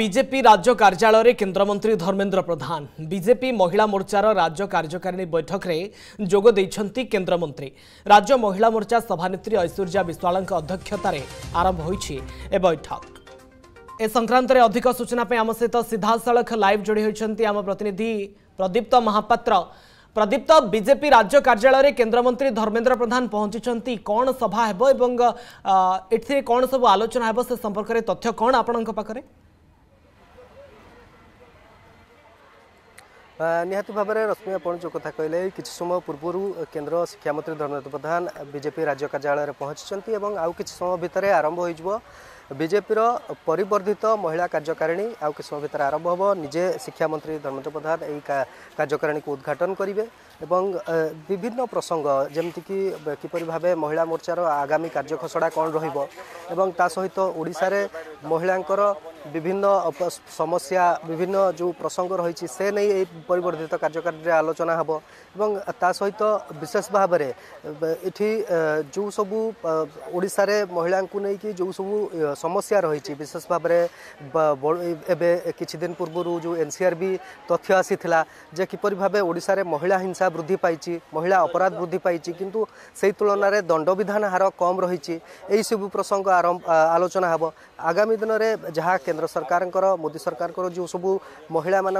BJP রাজ্য কার্যালয়ে কেন্দ্রমন্ত্রী ধর্মেন্দ্র প্রধান বিজেপি মহিলা মোর্চার রাজ্য কার্যকারিণী বৈঠকরে যোগ দিয়েছেন কেন্দ্রমন্ত্রী রাজ্য মহিলা মোর্চা সভানেত্রী ঐশ্বর্যা বিশ্বাল অধ্যক্ষতার আরম্ভ হয়েছে এ বৈঠক এ সংক্রান্তরে অধিক সূচনা আম সহ সিধাসলখ লাইভ যোড়ি হয়েছেন আমার প্রতিনিধি প্রদীপ্ত মহাপাত্র প্রদীপ্ত বিজেপি রাজ্য কার্যালয়ে কেন্দ্রমন্ত্রী ধর্মেন্দ্র প্রধান পৌঁছিছেন কণ সভা হব এবং এটি কণ সব আলোচনা হব সে সম্পর্কের তথ্য কণ আপনার পাখে ନିହାତି ଭାବରେ ରଶ୍ମି ଆପଣ ଯେଉଁ କଥା କହିଲେ କିଛି ସମୟ ପୂର୍ବରୁ କେନ୍ଦ୍ର ଶିକ୍ଷାମନ୍ତ୍ରୀ ଧର୍ମେନ୍ଦ୍ର ପ୍ରଧାନ ବିଜେପି ରାଜ୍ୟ କାର୍ଯ୍ୟାଳୟରେ ପହଞ୍ଚିଛନ୍ତି ଏବଂ ଆଉ କିଛି ସମୟ ଭିତରେ ଆରମ୍ଭ ହୋଇଯିବ ବିଜେପିର ପରିବର୍ଦ୍ଧିତ ମହିଳା କାର୍ଯ୍ୟକାରିଣୀ ଆଉ କିଛି ସମୟ ଭିତରେ ଆରମ୍ଭ ହେବ ନିଜେ ଶିକ୍ଷାମନ୍ତ୍ରୀ ଧର୍ମେନ୍ଦ୍ର ପ୍ରଧାନ ଏହି କାର୍ଯ୍ୟକାରିଣୀକୁ ଉଦ୍ଘାଟନ କରିବେ ଏବଂ ବିଭିନ୍ନ ପ୍ରସଙ୍ଗ ଯେମିତିକି କିପରି ଭାବେ ମହିଳା ମୋର୍ଚ୍ଚାର ଆଗାମୀ କାର୍ଯ୍ୟଖସଡ଼ା କ'ଣ ରହିବ ଏବଂ ତା ସହିତ ଓଡ଼ିଶାରେ ମହିଳାଙ୍କର বিভিন্ন সমস্যা বিভিন্ন যে প্রসঙ্গ রয়েছে সে নিয়ে এই পরিবর্ধিত কার্যকারীরে আলোচনা হব এবং তা সহিত বিশেষ ভাবে এটি যে সবু ওড়িশার মহিলা নেই যে সবু সমস্যা রয়েছে বিশেষ ভাবে এবে কিছুদিন পূর্বর যে এনসিআরবি তথ্য আসিলা যে কিপর ভাবে ওড়িশার মহিলা হিংসা বৃদ্ধি পাইছে মহিলা অপরাধ বৃদ্ধি পাইছে কিন্তু সেই তুলনায় দণ্ডবিধান হার কম রয়েছে এইসবু প্রসঙ্গ আলোচনা হব আগামী দিনের যা केन्द्र सरकार मोदी सरकार जो सब महिला मान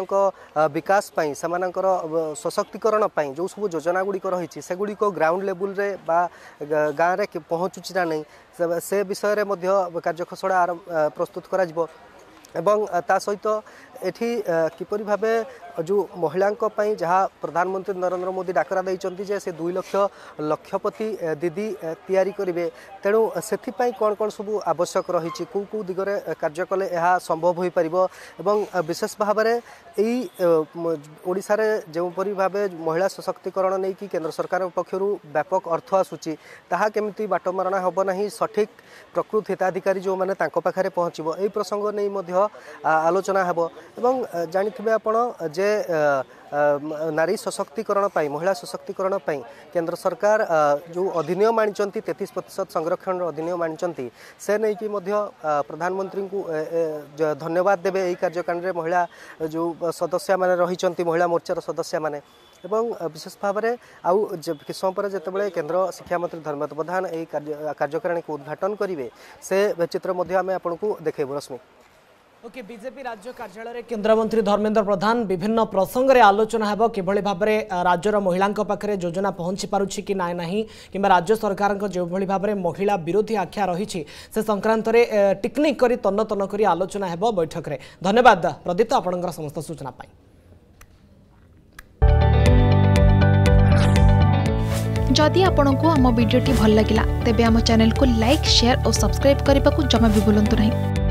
विकास से मानकर सशक्तिकरण जो सब योजना गुड़िक रही सेगुड़ी ग्राउंड लेवल गाँव में पहुँचुचना नहीं से विषय में कार्य आर प्रस्तुत कर এবং ତା ସହିତ ଏଠି କିପରି ଭାବେ ଯେଉଁ ମହିଳାଙ୍କ ପାଇଁ ଯାହା ପ୍ରଧାନମନ୍ତ୍ରୀ ନରେନ୍ଦ୍ର ମୋଦି ଡାକରା ଦେଇଛନ୍ତି ଯେ ସେ ଦୁଇ ଲକ୍ଷ ଲକ୍ଷପତି ଦିଦି ତିଆରି କରିବେ ତେଣୁ ସେଥିପାଇଁ କ'ଣ କ'ଣ ସବୁ ଆବଶ୍ୟକ ରହିଛି କେଉଁ କେଉଁ ଦିଗରେ କାର୍ଯ୍ୟ କଲେ ଏହା ସମ୍ଭବ ହୋଇପାରିବ ଏବଂ ବିଶେଷ ଭାବରେ ଏଇ ଓଡ଼ିଶାରେ ଯେଉଁପରି ଭାବେ ମହିଳା ସଶକ୍ତିକରଣ ନେଇକି କେନ୍ଦ୍ର ସରକାରଙ୍କ ପକ୍ଷରୁ ବ୍ୟାପକ ଅର୍ଥ ଆସୁଛି ତାହା କେମିତି ବାଟମାରଣା ହେବ ନାହିଁ ସଠିକ୍ ପ୍ରକୃତ ହିତାଧିକାରୀ ଯେଉଁମାନେ ତାଙ୍କ ପାଖରେ ପହଞ୍ଚିବ ଏହି ପ୍ରସଙ୍ଗ ନେଇ ମଧ୍ୟ आलोचना हे एवं जानते आपे नारी सशक्तिकरण पर महिला सशक्तिकरण पर केंद्र सरकार जो अधिनियम आतीस प्रतिशत संरक्षण अधिनियम आनी से नहीं कि प्रधानमंत्री को धन्यवाद देवे यही कार्यकांड में महिला जो सदस्य मैंने रही महिला मोर्चार सदस्य मैंने एवं विशेष भाव में आउ किस समय जिते बड़े केन्द्र शिक्षामंत्री धर्मेन्द्र प्रधान यही कार्यकारिणी को उद्घाटन करेंगे से चित्र आम आपको देखेबू रश्मि ওকে বিজেপি রাজ্য কার্যালয়ে কেন্দ্রমন্ত্রী ধর্মেন্দ্র প্রধান বিভিন্ন প্রসঙ্গে আলোচনা হব কিভাবে ভাবে রাজ্যর মহিলা পাখে যোজনা পৌঁছি পুছি কি না না কিংবা রাজ্য সরকার যেভাবে ভাবে মহিলা বিরোধী আখ্যা রয়েছে সে সংক্রান্তরে টিকনিক করে তন্ন তন্ন করে আলোচনা হব বৈঠকরে ধন্যবাদ প্রদীপ্ত আপনার সমস্ত সূচনা পাই जदि आपण को आम भिडी भल लगा तेब आम चेल्क लाइक सेयार और सब्सक्राइब करने को जमा भी बुलां नहीं